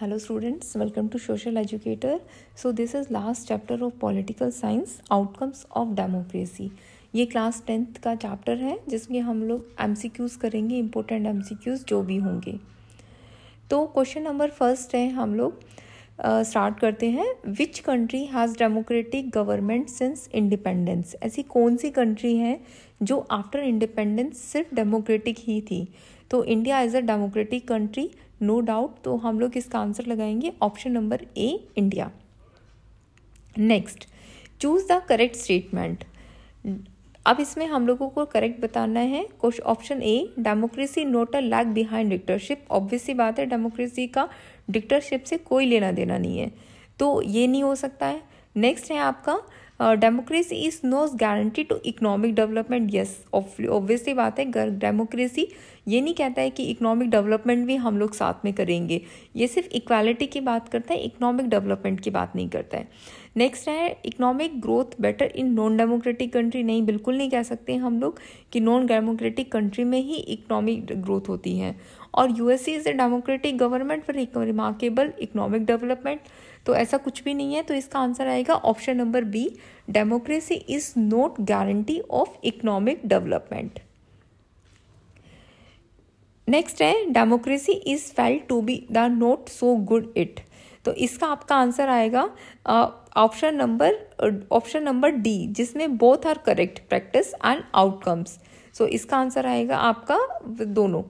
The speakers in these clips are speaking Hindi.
hello students welcome to social educator so this is last chapter of political science outcomes of democracy ये क्लास टेंथ का चैप्टर है जिसमें हम लोग एम करेंगे इम्पोर्टेंट एम जो भी होंगे तो क्वेश्चन नंबर फर्स्ट है हम लोग स्टार्ट uh, करते हैं which country has democratic government since independence ऐसी कौन सी कंट्री है जो आफ्टर इंडिपेंडेंस सिर्फ डेमोक्रेटिक ही थी तो India is a democratic country no doubt तो हम लोग इसका आंसर लगाएंगे option number A India next choose the correct statement अब इसमें हम लोगों को करेक्ट बताना है question option A democracy not a lack behind dictatorship obvious सी बात है डेमोक्रेसी का डिक्टरशिप से कोई लेना देना नहीं है तो ये नहीं हो सकता है नेक्स्ट है आपका democracy is no guarantee to economic development yes obviously बात है डेमोक्रेसी ये नहीं कहता है कि इकोनॉमिक डेवलपमेंट भी हम लोग साथ में करेंगे ये सिर्फ इक्वालिटी की बात करता है इकोनॉमिक डेवलपमेंट की बात नहीं करता है नेक्स्ट है economic growth better in non democratic country नहीं बिल्कुल नहीं कह सकते हम लोग कि नॉन डेमोक्रेटिक कंट्री में ही इकोनॉमिक ग्रोथ होती है और USA is a democratic government for remarkable economic development तो ऐसा कुछ भी नहीं है तो इसका आंसर आएगा option number B democracy is not guarantee of economic development next है democracy is failed to be the not so good it तो इसका आपका आंसर आएगा option number option number D जिसमें both are correct practice and outcomes so इसका आंसर आएगा आपका दोनों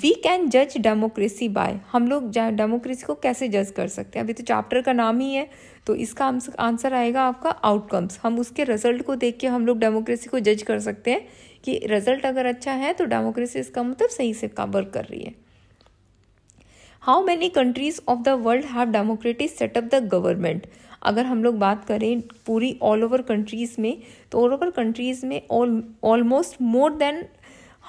वी कैन जज डेमोक्रेसी बाय हम लोग डेमोक्रेसी को कैसे जज कर सकते हैं अभी तो चैप्टर का नाम ही है तो इसका आंसर आएगा आपका आउटकम्स हम उसके रिजल्ट को देख के हम लोग डेमोक्रेसी को जज कर सकते हैं कि रिजल्ट अगर अच्छा है तो डेमोक्रेसी इसका मतलब सही से वर्क कर रही है how many countries of the world have democratic setup the government अगर हम लोग बात करें पूरी ऑल ओवर कंट्रीज़ में तो ऑल ओवर कंट्रीज़ में almost more than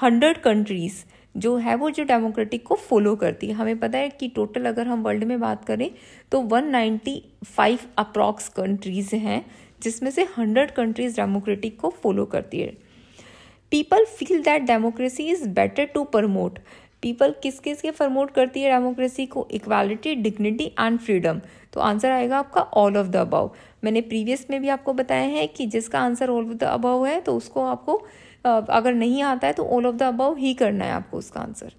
hundred countries जो है वो जो डेमोक्रेटिक को फॉलो करती है हमें पता है कि टोटल अगर हम वर्ल्ड में बात करें तो 195 अप्रॉक्स कंट्रीज़ हैं जिसमें से 100 कंट्रीज़ डेमोक्रेटिक को फॉलो करती है people feel that democracy is better to promote people किस किस के प्रमोट करती है डेमोक्रेसी को इक्वालिटी डिग्निटी एंड फ्रीडम तो आंसर आएगा आपका ऑल ऑफ द अबव मैंने प्रीवियस में भी आपको बताया है कि जिसका answer all of the above है तो उसको आपको अगर नहीं आता है तो ऑल ऑफ द अबव ही करना है आपको उसका answer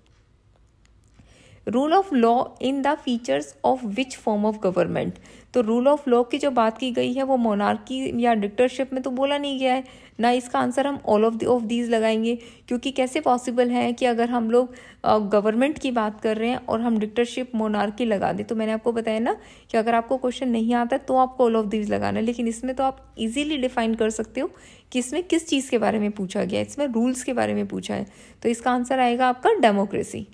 rule of law in the features of which form of government तो रूल ऑफ लॉ की जो बात की गई है वो मोनार्की या डिक्टरशिप में तो बोला नहीं गया है ना इसका आंसर हम ऑल ऑफ ऑफ दीज लगाएंगे क्योंकि कैसे पॉसिबल है कि अगर हम लोग गवर्नमेंट की बात कर रहे हैं और हम डिक्टरशिप मोनार्की लगा दें तो मैंने आपको बताया ना कि अगर आपको क्वेश्चन नहीं आता तो आपको ऑल ऑफ दीज लगाना है लेकिन इसमें तो आप इजीली डिफाइन कर सकते हो कि इसमें किस चीज़ के बारे में पूछा गया है इसमें रूल्स के बारे में पूछा है तो इसका आंसर आएगा आपका democracy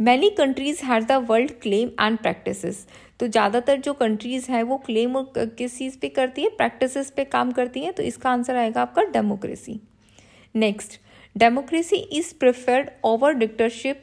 many countries here the world claim and practices तो ज़्यादातर जो कंट्रीज़ हैं वो क्लेम किस चीज़ पे करती है प्रैक्टिसेस पे काम करती हैं तो इसका आंसर आएगा आपका democracy next democracy is preferred over dictatorship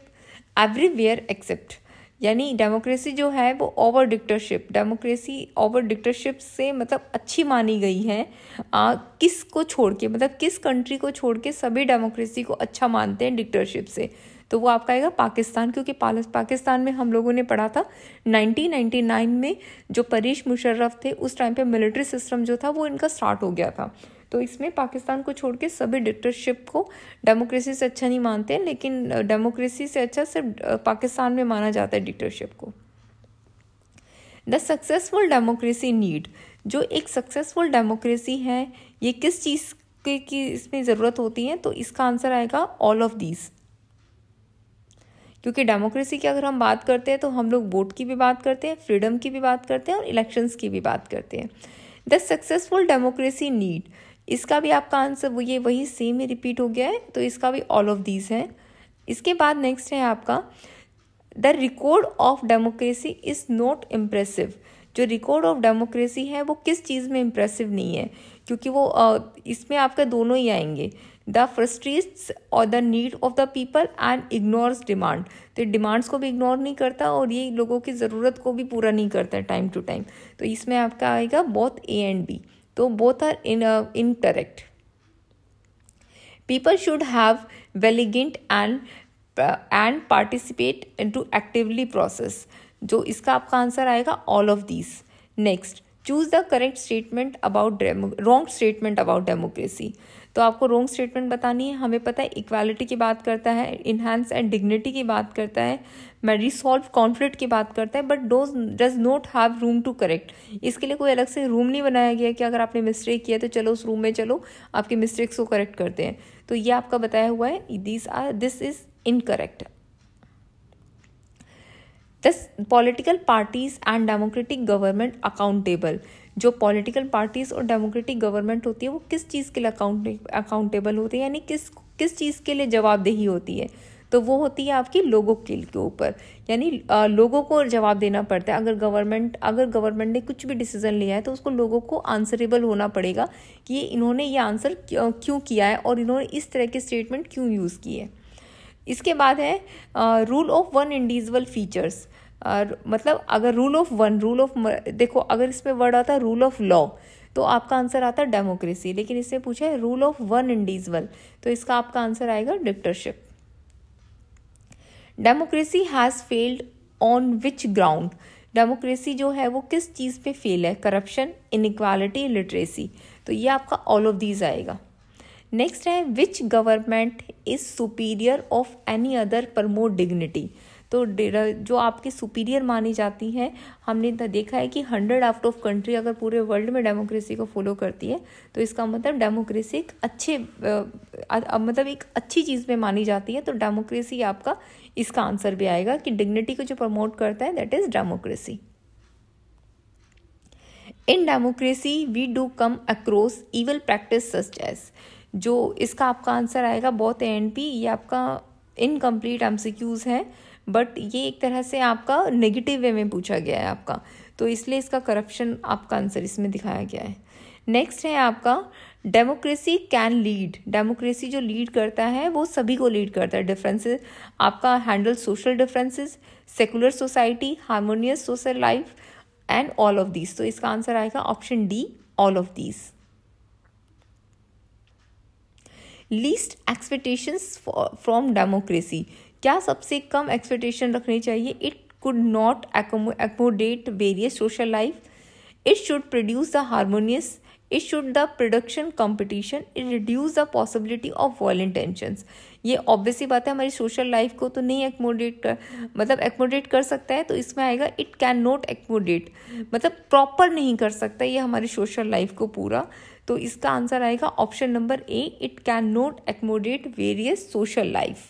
everywhere except यानी डेमोक्रेसी जो है वो over dictatorship democracy over dictatorship से मतलब अच्छी मानी गई है आ, किस को छोड़ के मतलब किस कंट्री को छोड़ के सभी डेमोक्रेसी को अच्छा मानते हैं डिक्टरशिप से तो वो आपका आएगा पाकिस्तान क्योंकि पाकिस्तान में हम लोगों ने पढ़ा था 1999 में जो परेश मुशर्रफ थे उस टाइम पे मिलिट्री सिस्टम जो था वो इनका स्टार्ट हो गया था तो इसमें पाकिस्तान को छोड़ के सभी डिक्टरशिप को डेमोक्रेसी से अच्छा नहीं मानते लेकिन डेमोक्रेसी से अच्छा सिर्फ पाकिस्तान में माना जाता है डिक्टरशिप को द सक्सेसफुल डेमोक्रेसी नीड जो एक सक्सेसफुल डेमोक्रेसी है ये किस चीज़ के की इसमें ज़रूरत होती है तो इसका आंसर आएगा ऑल ऑफ दीज क्योंकि डेमोक्रेसी की अगर हम बात करते हैं तो हम लोग वोट की भी बात करते हैं फ्रीडम की भी बात करते हैं और इलेक्शंस की भी बात करते हैं द सक्सेसफुल डेमोक्रेसी नीड इसका भी आपका आंसर वो ये वही सेम ही रिपीट हो गया है तो इसका भी ऑल ऑफ दीज है इसके बाद नेक्स्ट है आपका the record of democracy is not impressive जो रिकॉर्ड ऑफ डेमोक्रेसी है वो किस चीज़ में इम्प्रेसिव नहीं है क्योंकि वो इसमें आपका दोनों ही आएंगे द फ्रस्ट्रेट्स और the need of the people and ignore demand तो डिमांड्स को भी इग्नोर नहीं करता और ये लोगों की ज़रूरत को भी पूरा नहीं करता टाइम टू टाइम तो इसमें आपका आएगा बोथ ए एंड बी तो both are in incorrect people should have valiant and and participate in to actively process जो इसका आपका आंसर आएगा all of these next choose the correct statement about demo wrong statement about democracy तो आपको रॉन्ग स्टेटमेंट बतानी है हमें पता है इक्वालिटी की बात करता है इन्हांस एंड डिग्निटी की बात करता है मैं सॉल्व कॉन्फ्लिक्ट की बात करता है but does does not have room to correct इसके लिए कोई अलग से रूम नहीं बनाया गया कि अगर आपने मिस्टेक किया तो चलो उस रूम में चलो आपके मिस्टेक्स को करेक्ट करते हैं तो ये आपका बताया हुआ है this are this is incorrect this political parties and democratic government accountable जो पॉलिटिकल पार्टीज और डेमोक्रेटिक गवर्नमेंट होती है वो किस चीज़ के लिए अकाउंट अकाउंटेबल होते हैं यानी किस किस चीज़ के लिए जवाबदेही होती है तो वो होती है आपकी लोगों के ऊपर यानी लोगों को जवाब देना पड़ता है अगर गवर्नमेंट अगर गवर्नमेंट ने कुछ भी डिसीजन लिया है तो उसको लोगों को आंसरेबल होना पड़ेगा कि इन्होंने ये आंसर क्यों किया है और इन्होंने इस तरह के स्टेटमेंट क्यों यूज़ किए इसके बाद है rule of one individual features मतलब अगर rule of one rule of देखो अगर इसमें वर्ड आता रूल ऑफ लॉ तो आपका आंसर आता डेमोक्रेसी लेकिन इससे पूछा है रूल ऑफ वन इंडिविजुअल तो इसका आपका आंसर आएगा dictatorship democracy has failed on which ground democracy जो है वो किस चीज़ पे फेल है करप्शन इनक्वालिटी लिटरेसी तो ये आपका ऑल ऑफ दीज आएगा नेक्स्ट है which government is superior of any other promote dignity तो जो आपके सुपीरियर मानी जाती हैं हमने देखा है कि हंड्रेड आउट ऑफ कंट्री अगर पूरे वर्ल्ड में डेमोक्रेसी को फॉलो करती है तो इसका मतलब डेमोक्रेसी एक अच्छे मतलब एक अच्छी चीज़ में मानी जाती है तो डेमोक्रेसी आपका इसका आंसर भी आएगा कि डिग्निटी को जो प्रमोट करता है that is democracy in democracy we do come across evil practice such as जो इसका आपका आंसर आएगा बहुत एंड पी ये आपका इनकम्प्लीट एम है बट ये एक तरह से आपका नेगेटिव वे में पूछा गया है आपका तो इसलिए इसका करप्शन आपका आंसर इसमें दिखाया गया है नेक्स्ट है आपका डेमोक्रेसी कैन लीड डेमोक्रेसी जो लीड करता है वो सभी को लीड करता है डिफरेंसेस आपका handle social differences secular society harmonious social life and all of these तो इसका आंसर आएगा option D all of these least expectations from democracy क्या सबसे कम एक्सपेक्टेशन रखनी चाहिए it could not accommodate various social life it should produce the harmonious it should the production competition it reduce the possibility of wall intention ये ऑब्वियसली बात है हमारी सोशल लाइफ को तो नहीं एकोमोडेट कर मतलब एकोमोडेट कर सकता है तो इसमें आएगा इट कैन नॉट एकोमोडेट मतलब प्रॉपर नहीं कर सकता ये हमारी सोशल लाइफ को पूरा तो इसका आंसर आएगा option number A it can not accommodate various social life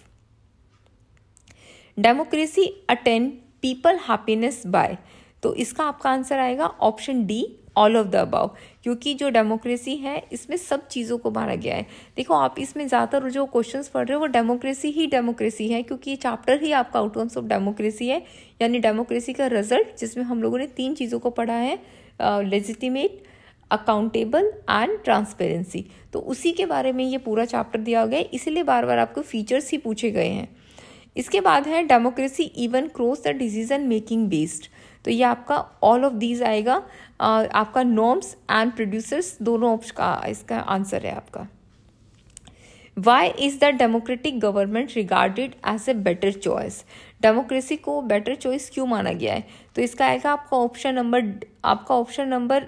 democracy attend people happiness by तो इसका आपका आंसर आएगा option D all of the above क्योंकि जो डेमोक्रेसी है इसमें सब चीज़ों को मारा गया है देखो आप इसमें ज़्यादातर जो क्वेश्चंस पढ़ रहे हो वो डेमोक्रेसी ही डेमोक्रेसी है क्योंकि ये चैप्टर ही आपका आउटकम्स ऑफ डेमोक्रेसी है यानी डेमोक्रेसी का रिजल्ट जिसमें हम लोगों ने तीन चीज़ों को पढ़ा है लेजिटिमेट अकाउंटेबल एंड ट्रांसपेरेंसी तो उसी के बारे में ये पूरा चैप्टर दिया गया है इसीलिए बार बार आपको फीचर्स ही पूछे गए हैं इसके बाद है democracy even cross the decision making based तो ये आपका ऑल ऑफ दीज आएगा आपका नॉर्म्स एंड प्रोड्यूसर्स दोनों ऑप्शन का इसका आंसर है आपका why is the democratic government regarded as a better choice democracy को बेटर चॉइस क्यों माना गया है तो इसका आएगा आपका ऑप्शन नंबर आपका ऑप्शन नंबर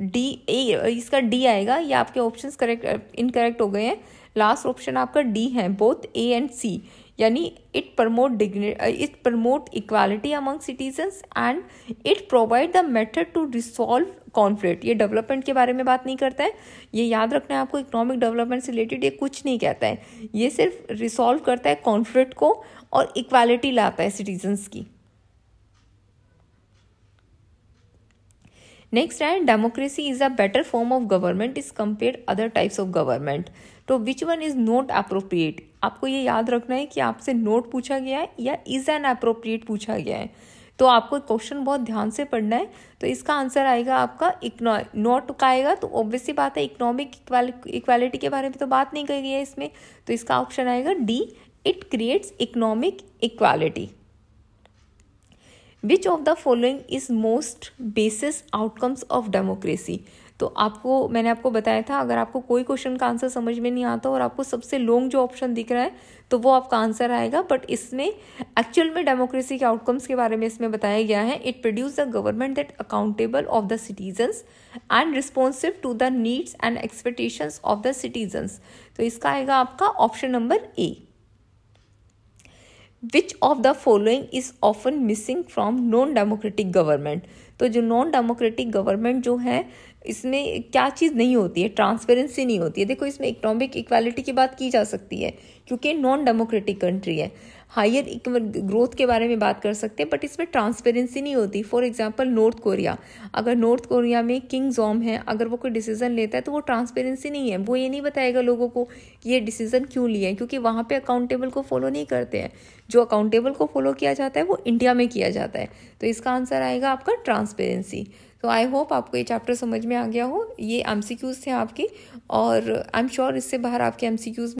डी ए इसका डी आएगा या आपके options करेक्ट इनकरेक्ट हो गए हैं लास्ट ऑप्शन आपका डी है बोथ ए एंड सी यानी it promote dignity it promote equality among citizens and it provide the method to resolve conflict ये डेवलपमेंट के बारे में बात नहीं करता है ये याद रखना है आपको इकोनॉमिक डेवलपमेंट से रिलेटेड ये कुछ नहीं कहता है ये सिर्फ रिसॉल्व करता है कॉन्फ्लिक्ट को और इक्वालिटी लाता है सिटीजन्स की नेक्स्ट है democracy is a better form of government is compare other types of government तो which one is not appropriate आपको ये याद रखना है कि आपसे नोट पूछा गया है या इज़ एन अप्रोप्रिएट पूछा गया है तो आपको क्वेश्चन बहुत ध्यान से पढ़ना है तो इसका आंसर आएगा आपका इकनो नोट का आएगा तो ऑब्वियसली बात है इकोनॉमिक इक्वालिटी के बारे में तो बात नहीं कही गई है इसमें तो इसका ऑप्शन आएगा D it creates economic equality which of the following is most basis outcomes of democracy तो आपको मैंने आपको बताया था अगर आपको कोई क्वेश्चन का आंसर समझ में नहीं आता और आपको सबसे लॉन्ग जो ऑप्शन दिख रहा है तो वो आपका आंसर आएगा बट इसमें एक्चुअल में डेमोक्रेसी के आउटकम्स के बारे में इसमें बताया गया है it produce the government that accountable of the citizens and responsive to the needs and expectation of the citizens तो इसका आएगा आपका option number A which of the following is often missing from non democratic government तो जो नॉन डेमोक्रेटिक गवर्नमेंट जो है इसमें क्या चीज़ नहीं होती है ट्रांसपेरेंसी नहीं होती है देखो इसमें इकोनॉमिक इक्वालिटी की बात की जा सकती है क्योंकि नॉन डेमोक्रेटिक कंट्री है हायर ग्रोथ के बारे में बात कर सकते हैं बट इसमें ट्रांसपेरेंसी नहीं होती फॉर एग्जांपल नॉर्थ कोरिया अगर नॉर्थ कोरिया में किंग जॉम है अगर वो कोई डिसीज़न लेता है तो वो ट्रांसपेरेंसी नहीं है वो ये नहीं बताएगा लोगों को कि ये डिसीज़न क्यों लिए हैं क्योंकि वहाँ पर अकाउंटेबल को फॉलो नहीं करते हैं जो अकाउंटेबल को फॉलो किया जाता है वो इंडिया में किया जाता है तो इसका आंसर आएगा आपका ट्रांसपेरेंसी तो आई होप आपको ये चैप्टर समझ में आ गया हो ये एम सी क्यूज़ थे आपके और आई एम श्योर इससे बाहर आपके एम सी क्यूज़